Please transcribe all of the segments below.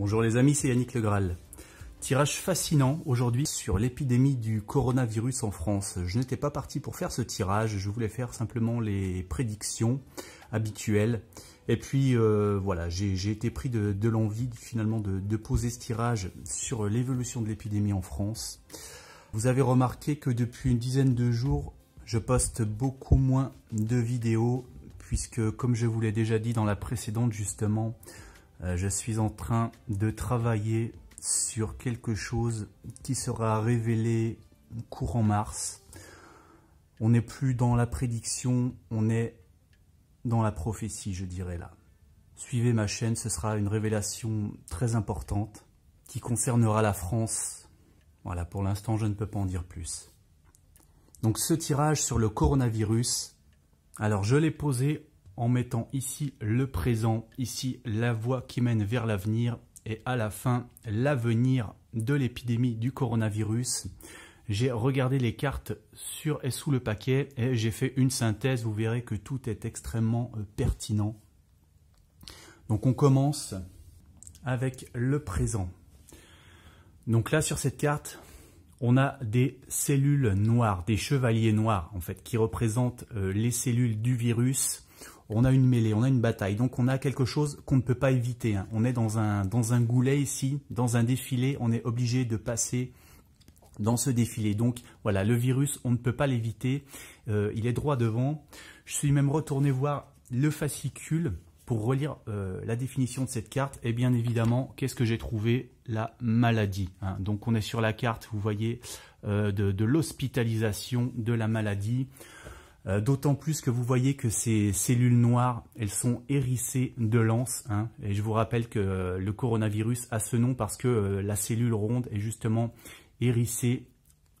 Bonjour les amis, c'est Yannick Graal. Tirage fascinant aujourd'hui sur l'épidémie du coronavirus en France. Je n'étais pas parti pour faire ce tirage, je voulais faire simplement les prédictions habituelles. Et puis euh, voilà, j'ai été pris de, l'envie finalement de, de, poser ce tirage sur l'évolution de l'épidémie en France. Vous avez remarqué que depuis une dizaine de jours, je poste beaucoup moins de vidéos puisque comme je vous l'ai déjà dit dans la précédente justement, euh, je suis en train de travailler sur quelque chose qui sera révélé courant mars. On n'est plus dans la prédiction, on est dans la prophétie, je dirais là. Suivez ma chaîne, ce sera une révélation très importante qui concernera la France. Voilà, pour l'instant, je ne peux pas en dire plus. Donc ce tirage sur le coronavirus, alors je l'ai posé en mettant ici le présent, ici la voie qui mène vers l'avenir et à la fin l'avenir de l'épidémie du coronavirus. J'ai regardé les cartes sur et sous le paquet et j'ai fait une synthèse. Vous verrez que tout est extrêmement euh, pertinent. Donc on commence avec le présent. Donc là sur cette carte, on a des cellules noires, des chevaliers noirs en fait, qui représentent euh, les cellules du virus on a une mêlée, on a une bataille, donc on a quelque chose qu'on ne peut pas éviter. Hein. On est dans un, dans un goulet ici, dans un défilé, on est obligé de passer dans ce défilé. Donc voilà, le virus, on ne peut pas l'éviter, euh, il est droit devant. Je suis même retourné voir le fascicule pour relire euh, la définition de cette carte. Et bien évidemment, qu'est-ce que j'ai trouvé La maladie. Hein. Donc on est sur la carte, vous voyez, euh, de l'hospitalisation de la maladie. Euh, d'autant plus que vous voyez que ces cellules noires, elles sont hérissées de lances. Hein. et je vous rappelle que euh, le coronavirus a ce nom parce que euh, la cellule ronde est justement hérissée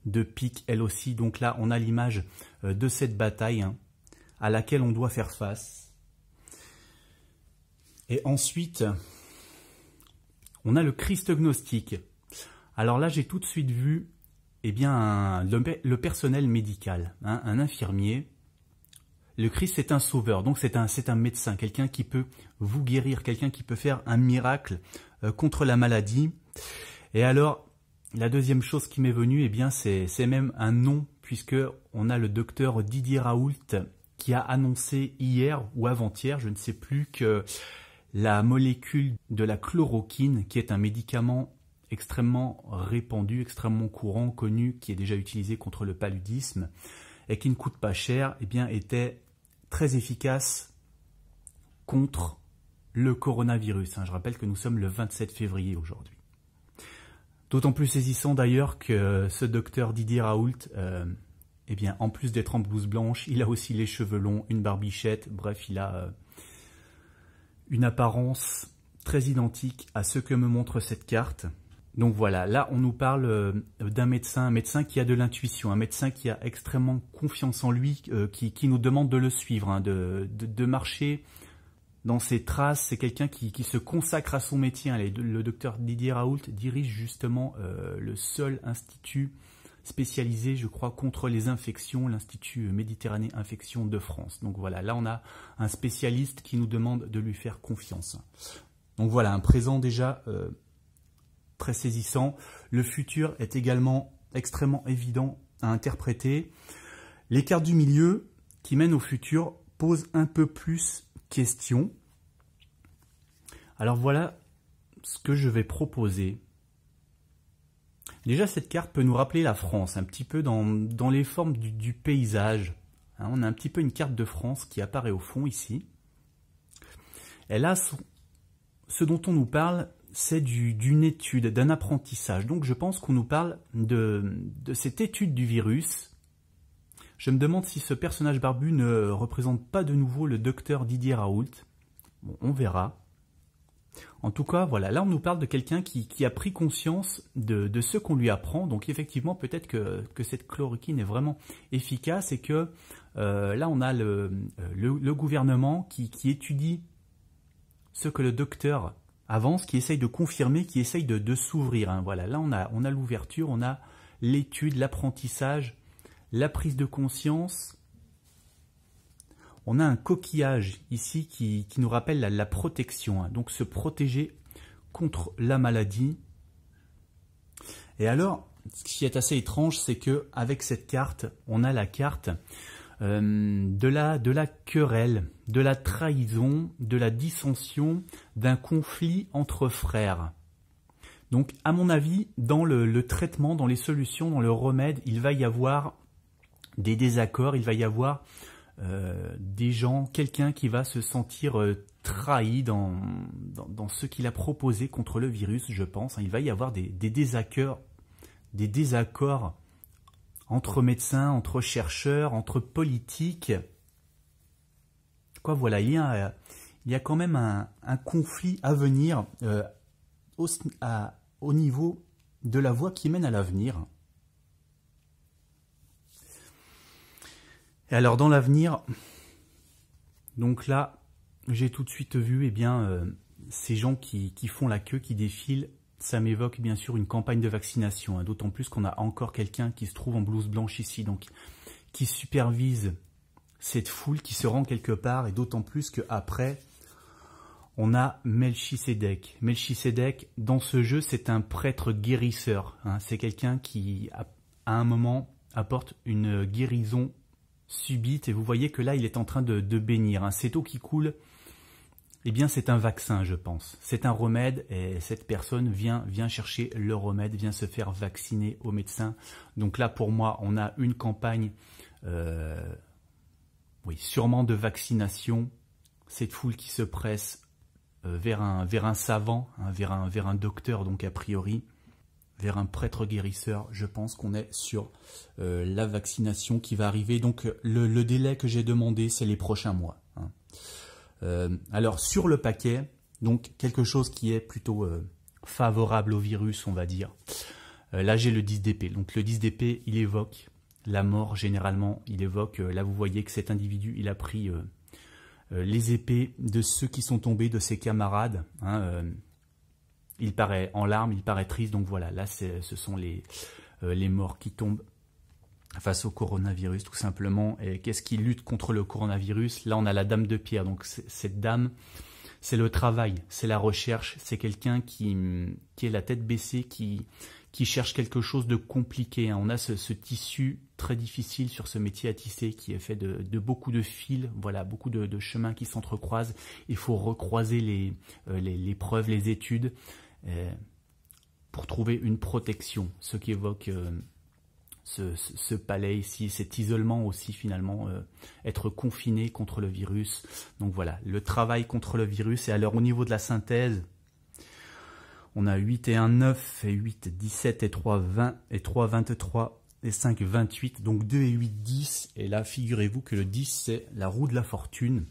de pics elle aussi. Donc là, on a l'image de cette bataille hein, à laquelle on doit faire face. Et ensuite, on a le Christ gnostique. Alors là, j'ai tout de suite vu eh bien, le, personnel médical, hein, un infirmier, le Christ c'est un sauveur, donc c'est un, un médecin, quelqu'un qui peut vous guérir, quelqu'un qui peut faire un miracle euh, contre la maladie. Et alors, la deuxième chose qui m'est venue, eh bien, c'est même un nom, puisque on a le docteur Didier Raoult qui a annoncé hier ou avant-hier, je ne sais plus, que la molécule de la chloroquine, qui est un médicament extrêmement répandu, extrêmement courant, connu, qui est déjà utilisé contre le paludisme et qui ne coûte pas cher, et eh bien, était très efficace contre le coronavirus. Hein. Je rappelle que nous sommes le 27 février aujourd'hui. D'autant plus saisissant d'ailleurs que ce docteur Didier Raoult, euh, eh bien, en plus d'être en blouse blanche, il a aussi les cheveux longs, une barbichette, bref, il a euh, une apparence très identique à ce que me montre cette carte. Donc voilà, là on nous parle euh, d'un médecin, un médecin qui a de l'intuition, un médecin qui a extrêmement confiance en lui, euh, qui, nous demande de le suivre, hein, de, marcher dans ses traces. C'est quelqu'un qui, se consacre à son métier. Hein. Le, docteur Didier Raoult dirige justement euh, le seul institut spécialisé, je crois, contre les infections, l'Institut Méditerranée Infection de France. Donc voilà, là on a un spécialiste qui nous demande de lui faire confiance. Donc voilà, un présent déjà très saisissant. Le futur est également extrêmement évident à interpréter. L'écart du milieu qui mène au futur pose un peu plus question. Alors voilà ce que je vais proposer. Déjà, cette carte peut nous rappeler la France, un petit peu dans, les formes du, paysage. Hein, on a un petit peu une carte de France qui apparaît au fond ici. Elle a ce dont on nous parle c'est d'une étude, d'un apprentissage. Donc je pense qu'on nous parle de, cette étude du virus. Je me demande si ce personnage barbu ne représente pas de nouveau le docteur Didier Raoult. on verra. En tout cas, voilà, là on nous parle de quelqu'un qui, a pris conscience de, ce qu'on lui apprend. Donc effectivement, peut-être que, cette chloroquine est vraiment efficace et que euh, là on a le, euh, gouvernement qui étudie ce que le docteur avance, qui essaye de confirmer, qui essaye de, s'ouvrir. Hein. Voilà, là on a, on a l'ouverture, on a l'étude, l'apprentissage, la prise de conscience. On a un coquillage ici qui, nous rappelle la, protection, hein. donc se protéger contre la maladie. Et alors, ce qui est assez étrange, c'est que avec cette carte, on a la carte euh, de, de la querelle, de la trahison, de la dissension, d'un conflit entre frères. Donc, à mon avis, dans le, traitement, dans les solutions, dans le remède, il va y avoir des désaccords, il va y avoir euh, des gens, quelqu'un qui va se sentir euh, trahi dans, dans, ce qu'il a proposé contre le virus, je pense. Hein. Il va y avoir des désaccords entre médecins, entre chercheurs, entre politiques voilà, il y a, il quand même un, conflit à venir euh, au, au niveau de la voie qui mène à l'avenir. Et alors dans l'avenir, donc là, j'ai tout de suite vu eh bien, euh, ces gens qui, font la queue, qui défilent. Ça m'évoque bien sûr une campagne de vaccination, hein, d'autant plus qu'on a encore quelqu'un qui se trouve en blouse blanche ici, donc qui supervise cette foule qui se rend quelque part, et d'autant plus qu'après, on a Melchisedec. Melchisedec, dans ce jeu, c'est un prêtre guérisseur. Hein. C'est quelqu'un qui, à un moment, apporte une guérison subite. Et vous voyez que là, il est en train de, bénir. Hein. Cette eau qui coule, eh bien, c'est un vaccin, je pense. C'est un remède et cette personne vient, vient chercher le remède, vient se faire vacciner au médecin. Donc là, pour moi, on a une campagne euh, oui, sûrement de vaccination, cette foule qui se presse vers un, un savant, vers, un, vers hein, docteur, donc a priori, vers un prêtre guérisseur. Je pense qu'on est sur euh, la vaccination qui va arriver. Donc le, délai que j'ai demandé, c'est les prochains mois. Hein. Euh, alors sur le paquet, donc quelque chose qui est plutôt euh, favorable au virus, on va dire. là, j'ai le 10DP. Donc le 10DP, il évoque la mort, généralement, il évoque, euh, là vous voyez que cet individu, il a pris euh, euh, les épées de ceux qui sont tombés, de ses camarades. Hein, il paraît en larmes, il paraît triste, donc voilà, là ce sont les, les morts qui tombent face au coronavirus tout simplement. Et qu'est-ce qui lutte contre le coronavirus Là on a la dame de pierre, donc cette dame, c'est le travail, c'est la recherche, c'est quelqu'un qui, qui est la tête baissée, qui, qui cherchent quelque chose de compliqué. Hein. On a ce, ce, tissu très difficile sur ce métier à tisser qui est fait de, de beaucoup de fils, voilà, beaucoup de, de chemins qui s'entrecroisent. Il faut recroiser les, euh, les, les preuves, les études euh, pour trouver une protection, ce qui évoque euh, ce, ce, palais ici, cet isolement aussi finalement, euh, être confiné contre le virus. Donc voilà, le travail contre le virus et alors au niveau de la synthèse, on a 8 et 1, 9 et 8, 17 et 3, 20 et 3, 23 et 5, 28. Donc 2 et 8, 10. Et là, figurez-vous que le 10, c'est la roue de la fortune.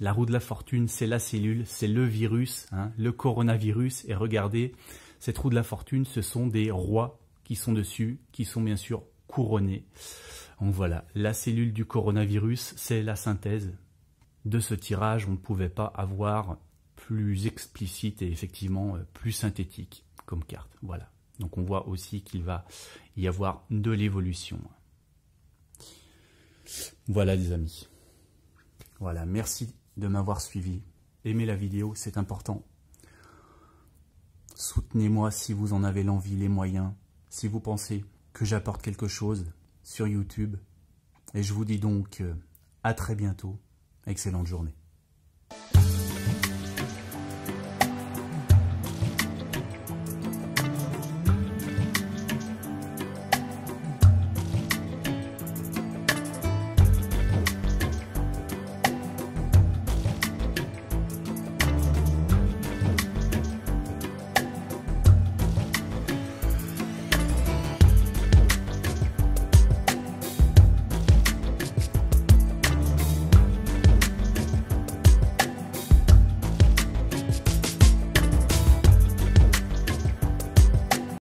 La roue de la fortune, c'est la cellule, c'est le virus, hein, le coronavirus. Et regardez, cette roue de la fortune, ce sont des rois qui sont dessus, qui sont bien sûr couronnés. Donc voilà, la cellule du coronavirus, c'est la synthèse de ce tirage. On ne pouvait pas avoir plus explicite et effectivement euh, plus synthétique comme carte. Voilà. Donc on voit aussi qu'il va y avoir de l'évolution. Voilà les amis. Voilà, merci de m'avoir suivi. Aimez la vidéo, c'est important. Soutenez-moi si vous en avez l'envie, les moyens. Si vous pensez que j'apporte quelque chose sur YouTube. Et je vous dis donc euh, à très bientôt. Excellente journée.